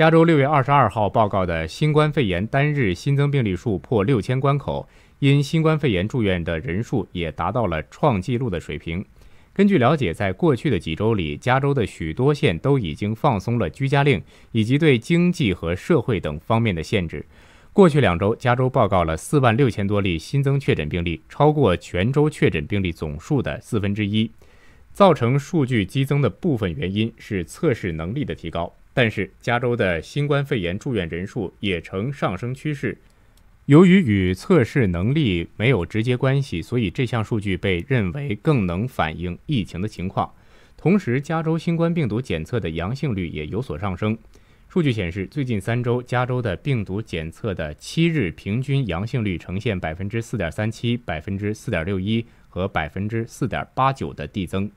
加州六月二十二号报告的新冠肺炎单日新增病例数破六千关口，因新冠肺炎住院的人数也达到了创纪录的水平。根据了解，在过去的几周里，加州的许多县都已经放松了居家令以及对经济和社会等方面的限制。过去两周，加州报告了四万六千多例新增确诊病例，超过全州确诊病例总数的四分之一。造成数据激增的部分原因是测试能力的提高。但是，加州的新冠肺炎住院人数也呈上升趋势。由于与测试能力没有直接关系，所以这项数据被认为更能反映疫情的情况。同时，加州新冠病毒检测的阳性率也有所上升。数据显示，最近三周，加州的病毒检测的七日平均阳性率呈现百分之四点三七、百分之四点六一和百分之四点八九的递增。